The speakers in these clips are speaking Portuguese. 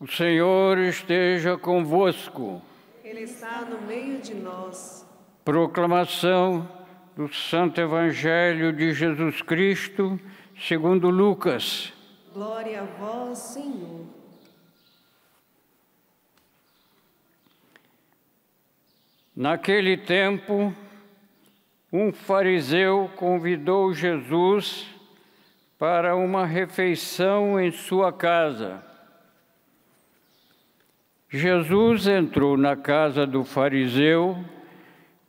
O Senhor esteja convosco. Ele está no meio de nós. Proclamação do Santo Evangelho de Jesus Cristo, segundo Lucas. Glória a vós, Senhor. Naquele tempo, um fariseu convidou Jesus para uma refeição em sua casa. Jesus entrou na casa do fariseu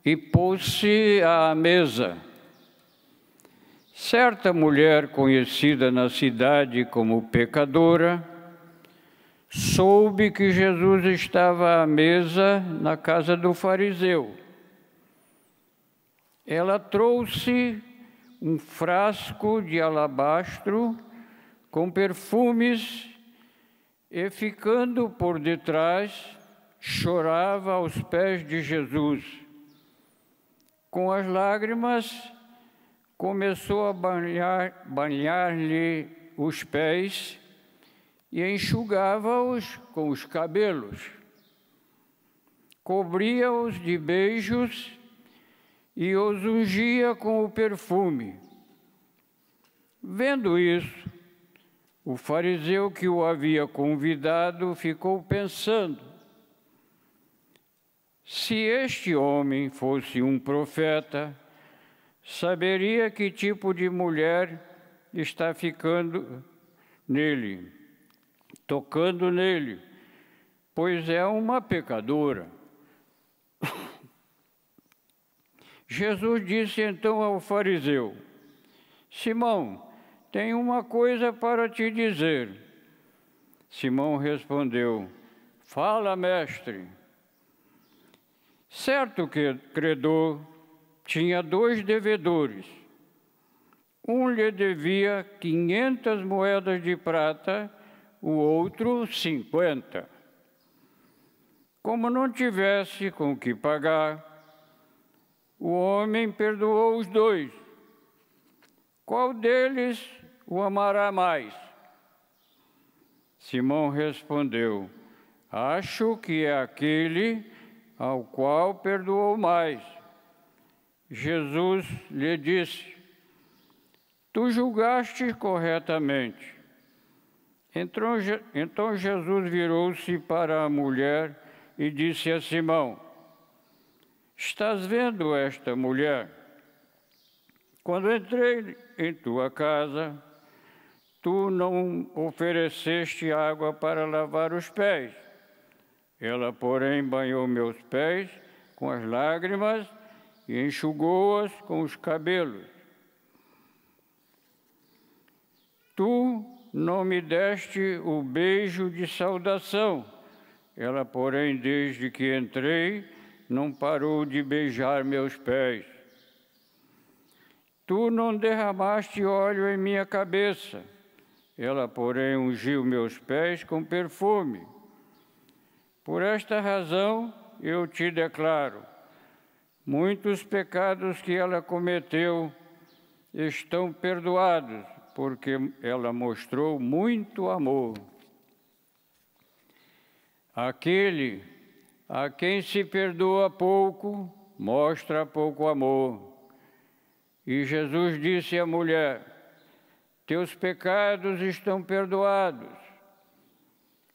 e pôs-se à mesa. Certa mulher conhecida na cidade como pecadora soube que Jesus estava à mesa na casa do fariseu. Ela trouxe um frasco de alabastro com perfumes, e ficando por detrás, chorava aos pés de Jesus. Com as lágrimas, começou a banhar-lhe banhar os pés e enxugava-os com os cabelos. Cobria-os de beijos e os ungia com o perfume. Vendo isso, o fariseu que o havia convidado ficou pensando: se este homem fosse um profeta, saberia que tipo de mulher está ficando nele, tocando nele, pois é uma pecadora. Jesus disse então ao fariseu: Simão, tenho uma coisa para te dizer. Simão respondeu: Fala, mestre. Certo que credor tinha dois devedores. Um lhe devia 500 moedas de prata, o outro 50. Como não tivesse com que pagar, o homem perdoou os dois. Qual deles o amará mais? Simão respondeu: Acho que é aquele ao qual perdoou mais. Jesus lhe disse: Tu julgaste corretamente. Então, então Jesus virou-se para a mulher e disse a Simão: Estás vendo esta mulher? Quando entrei em tua casa, tu não ofereceste água para lavar os pés. Ela, porém, banhou meus pés com as lágrimas e enxugou-as com os cabelos. Tu não me deste o beijo de saudação. Ela, porém, desde que entrei, não parou de beijar meus pés. Tu não derramaste óleo em minha cabeça, ela, porém, ungiu meus pés com perfume. Por esta razão eu te declaro: muitos pecados que ela cometeu estão perdoados, porque ela mostrou muito amor. Aquele a quem se perdoa pouco, mostra pouco amor. E Jesus disse à mulher: Teus pecados estão perdoados.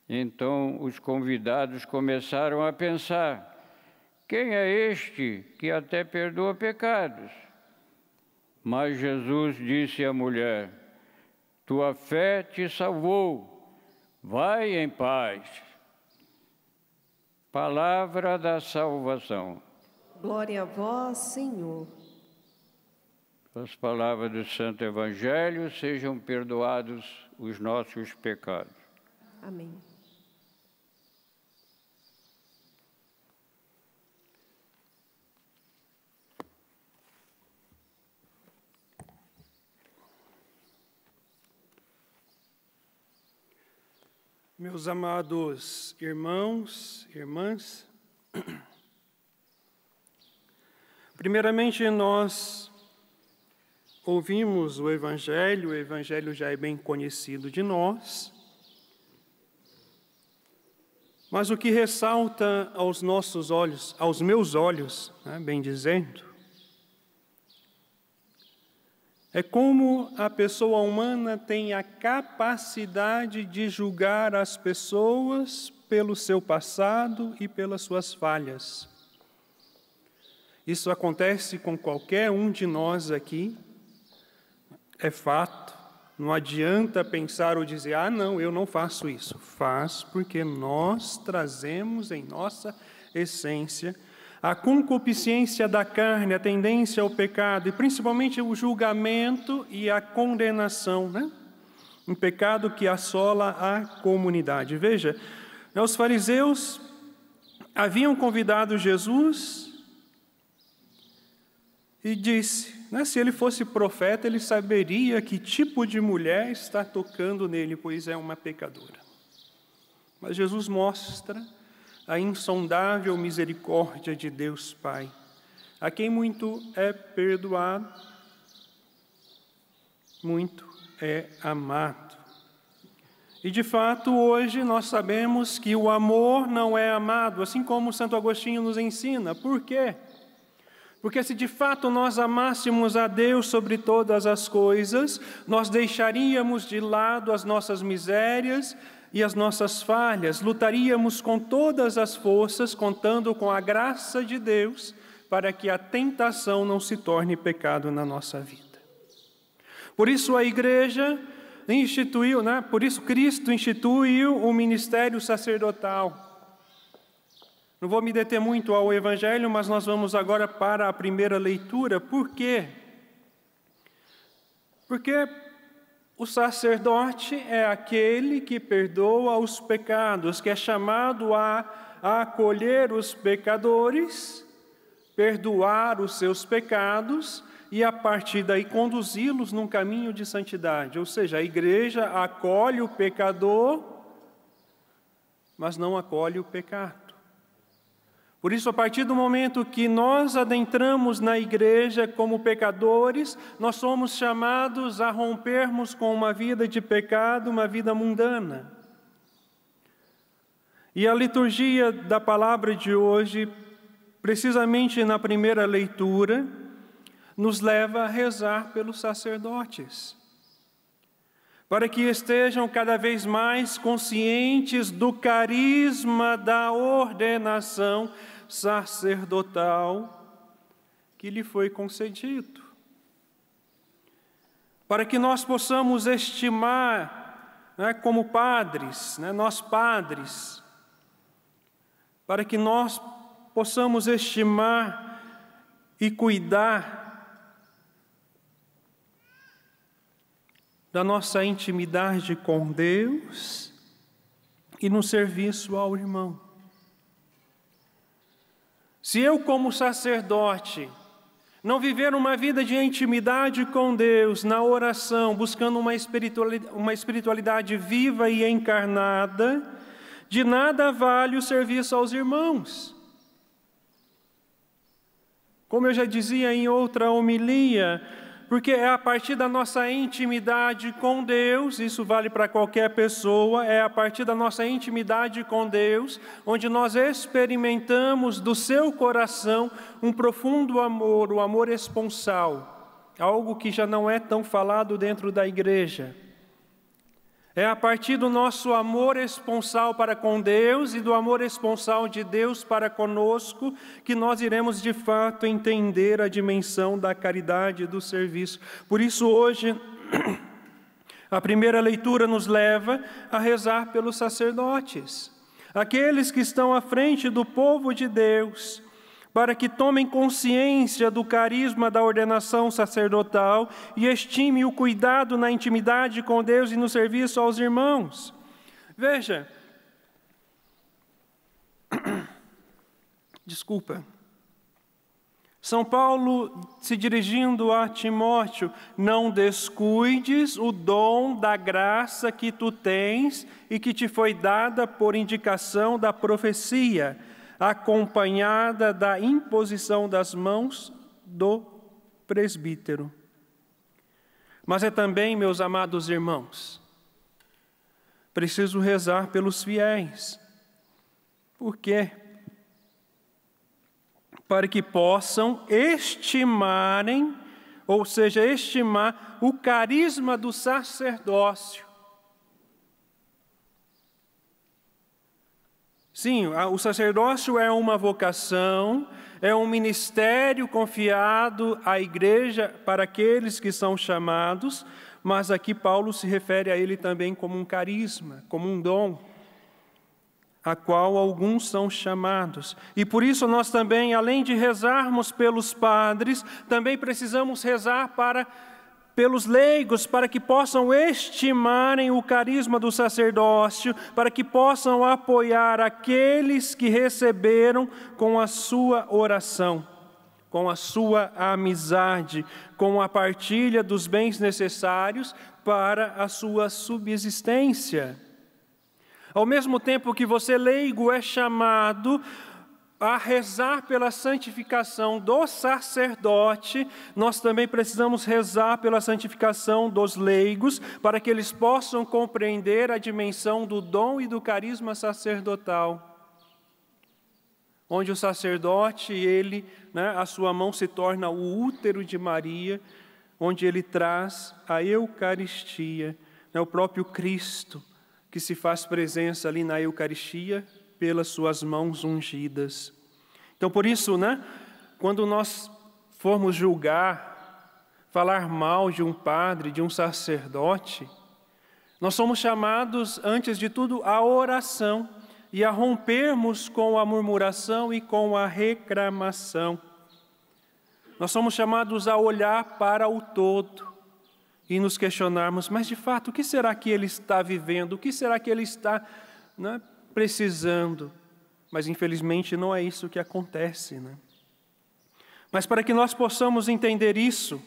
Então os convidados começaram a pensar: Quem é este que até perdoa pecados? Mas Jesus disse à mulher: Tua fé te salvou, vai em paz. Palavra da salvação. Glória a vós, Senhor. As palavras do Santo Evangelho sejam perdoados os nossos pecados. Amém. Meus amados irmãos, irmãs, primeiramente nós ouvimos o Evangelho, o Evangelho já é bem conhecido de nós, mas o que ressalta aos nossos olhos, aos meus olhos, né, bem dizendo, é como a pessoa humana tem a capacidade de julgar as pessoas pelo seu passado e pelas suas falhas. Isso acontece com qualquer um de nós aqui, é fato. Não adianta pensar ou dizer, ah, não, eu não faço isso. Faz porque nós trazemos em nossa essência a concupiscência da carne, a tendência ao pecado e principalmente o julgamento e a condenação, né? um pecado que assola a comunidade. Veja, os fariseus haviam convidado Jesus e disse: né, se ele fosse profeta, ele saberia que tipo de mulher está tocando nele, pois é uma pecadora. Mas Jesus mostra a insondável misericórdia de Deus Pai, a quem muito é perdoado, muito é amado. E de fato, hoje nós sabemos que o amor não é amado, assim como Santo Agostinho nos ensina. Por quê? Porque se de fato nós amássemos a Deus sobre todas as coisas, nós deixaríamos de lado as nossas misérias e as nossas falhas, lutaríamos com todas as forças, contando com a graça de Deus, para que a tentação não se torne pecado na nossa vida. Por isso a igreja instituiu, né? por isso Cristo instituiu o ministério sacerdotal. Não vou me deter muito ao Evangelho, mas nós vamos agora para a primeira leitura. Por quê? Porque o sacerdote é aquele que perdoa os pecados, que é chamado a, acolher os pecadores, perdoar os seus pecados e, a partir daí, conduzi-los num caminho de santidade. Ou seja, a igreja acolhe o pecador, mas não acolhe o pecado. Por isso, a partir do momento que nós adentramos na igreja como pecadores, nós somos chamados a rompermos com uma vida de pecado, uma vida mundana. E a liturgia da palavra de hoje, precisamente na primeira leitura, nos leva a rezar pelos sacerdotes para que estejam cada vez mais conscientes do carisma da ordenação sacerdotal que lhe foi concedido. Para que nós possamos estimar, né, como padres, né, nós padres, para que nós possamos estimar e cuidar da nossa intimidade com Deus e no serviço ao irmão. Se eu, como sacerdote, não viver uma vida de intimidade com Deus, na oração, buscando uma espiritualidade, uma espiritualidade viva e encarnada, de nada vale o serviço aos irmãos. Como eu já dizia em outra homilia, porque é a partir da nossa intimidade com Deus, isso vale para qualquer pessoa, é a partir da nossa intimidade com Deus, onde nós experimentamos do seu coração um profundo amor, o um amor esponsal, algo que já não é tão falado dentro da igreja. É a partir do nosso amor esponsal para com Deus e do amor esponsal de Deus para conosco que nós iremos de fato entender a dimensão da caridade e do serviço. Por isso, hoje, a primeira leitura nos leva a rezar pelos sacerdotes, aqueles que estão à frente do povo de Deus para que tomem consciência do carisma da ordenação sacerdotal e estime o cuidado na intimidade com Deus e no serviço aos irmãos. Veja, desculpa. São Paulo se dirigindo a Timóteo: Não descuides o dom da graça que tu tens e que te foi dada por indicação da profecia acompanhada da imposição das mãos do presbítero. Mas é também, meus amados irmãos, preciso rezar pelos fiéis. Por quê? Para que possam estimarem, ou seja, estimar o carisma do sacerdócio Sim, o sacerdócio é uma vocação, é um ministério confiado à igreja para aqueles que são chamados, mas aqui Paulo se refere a ele também como um carisma, como um dom, a qual alguns são chamados. E por isso nós também, além de rezarmos pelos padres, também precisamos rezar para pelos leigos, para que possam estimarem o carisma do sacerdócio, para que possam apoiar aqueles que receberam com a sua oração, com a sua amizade, com a partilha dos bens necessários para a sua subsistência. Ao mesmo tempo que você, leigo, é chamado a rezar pela santificação do sacerdote, nós também precisamos rezar pela santificação dos leigos, para que eles possam compreender a dimensão do dom e do carisma sacerdotal. Onde o sacerdote, ele, né, a sua mão se torna o útero de Maria, onde ele traz a Eucaristia, né, o próprio Cristo, que se faz presença ali na Eucaristia, pelas suas mãos ungidas. Então, por isso, né, quando nós formos julgar, falar mal de um padre, de um sacerdote, nós somos chamados, antes de tudo, à oração e a rompermos com a murmuração e com a reclamação. Nós somos chamados a olhar para o todo e nos questionarmos: mas de fato, o que será que ele está vivendo? O que será que ele está né, precisando, mas infelizmente não é isso que acontece. Né? Mas para que nós possamos entender isso,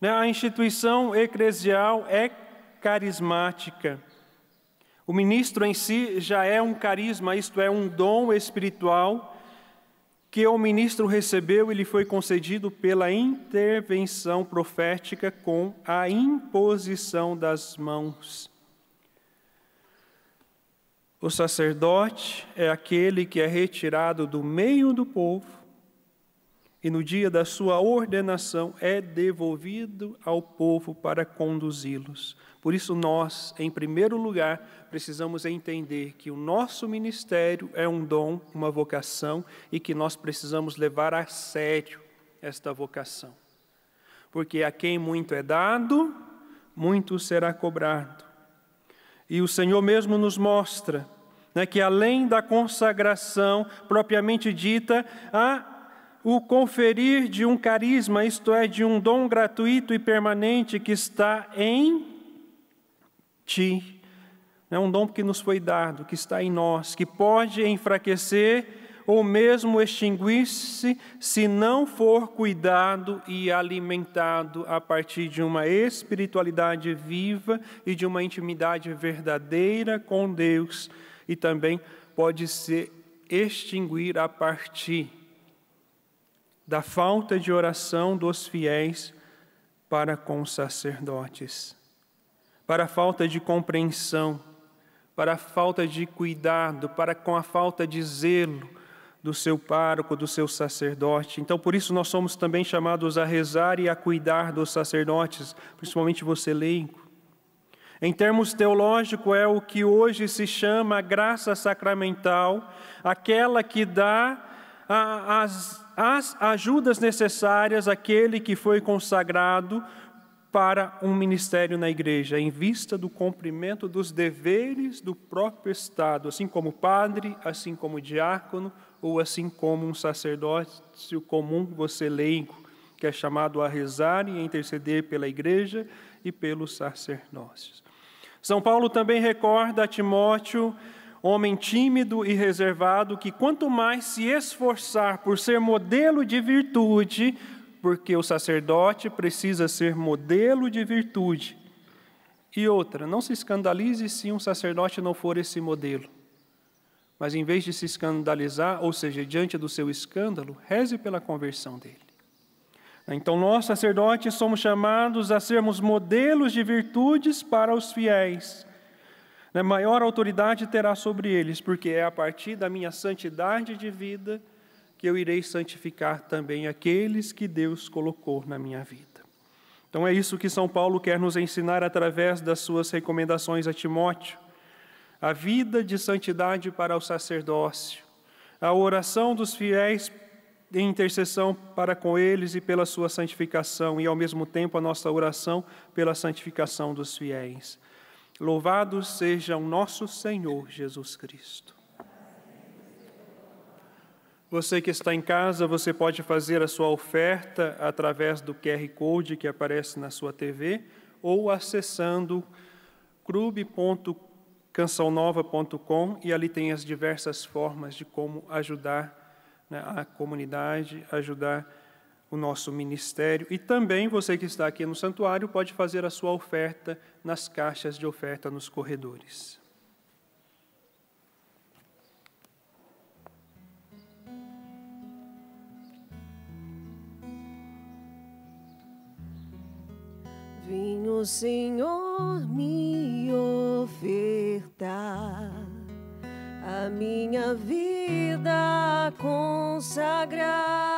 né, a instituição eclesial é carismática. O ministro em si já é um carisma, isto é, um dom espiritual que o ministro recebeu e lhe foi concedido pela intervenção profética com a imposição das mãos. O sacerdote é aquele que é retirado do meio do povo e no dia da sua ordenação é devolvido ao povo para conduzi-los. Por isso, nós, em primeiro lugar, precisamos entender que o nosso ministério é um dom, uma vocação, e que nós precisamos levar a sério esta vocação. Porque a quem muito é dado, muito será cobrado. E o Senhor mesmo nos mostra né, que, além da consagração propriamente dita, há o conferir de um carisma, isto é, de um dom gratuito e permanente que está em ti. É um dom que nos foi dado, que está em nós, que pode enfraquecer ou mesmo extinguir-se se não for cuidado e alimentado a partir de uma espiritualidade viva e de uma intimidade verdadeira com Deus, e também pode se extinguir a partir da falta de oração dos fiéis para com os sacerdotes, para a falta de compreensão, para a falta de cuidado, para com a falta de zelo, do seu pároco, do seu sacerdote. Então, por isso, nós somos também chamados a rezar e a cuidar dos sacerdotes, principalmente você leigo. Em termos teológicos, é o que hoje se chama graça sacramental, aquela que dá a, as, as ajudas necessárias àquele que foi consagrado para um ministério na igreja, em vista do cumprimento dos deveres do próprio Estado, assim como padre, assim como diácono, ou assim como um sacerdócio comum, você leigo, que é chamado a rezar e a interceder pela igreja e pelos sacerdócios. São Paulo também recorda a Timóteo, homem tímido e reservado, que quanto mais se esforçar por ser modelo de virtude, porque o sacerdote precisa ser modelo de virtude. E outra, não se escandalize se um sacerdote não for esse modelo. Mas em vez de se escandalizar, ou seja, diante do seu escândalo, reze pela conversão dele. Então, nós, sacerdotes, somos chamados a sermos modelos de virtudes para os fiéis. A né, maior autoridade terá sobre eles, porque é a partir da minha santidade de vida que eu irei santificar também aqueles que Deus colocou na minha vida. Então é isso que São Paulo quer nos ensinar através das suas recomendações a Timóteo a vida de santidade para o sacerdócio, a oração dos fiéis em intercessão para com eles e pela sua santificação, e ao mesmo tempo a nossa oração pela santificação dos fiéis. Louvado seja o nosso Senhor Jesus Cristo. Você que está em casa, você pode fazer a sua oferta através do QR Code que aparece na sua TV ou acessando clube.com cançãonova.com e ali tem as diversas formas de como ajudar né, a comunidade, ajudar o nosso ministério. E também você que está aqui no santuário pode fazer a sua oferta nas caixas de oferta nos corredores. Vinho, Senhor, me ouve minha vida consagrar.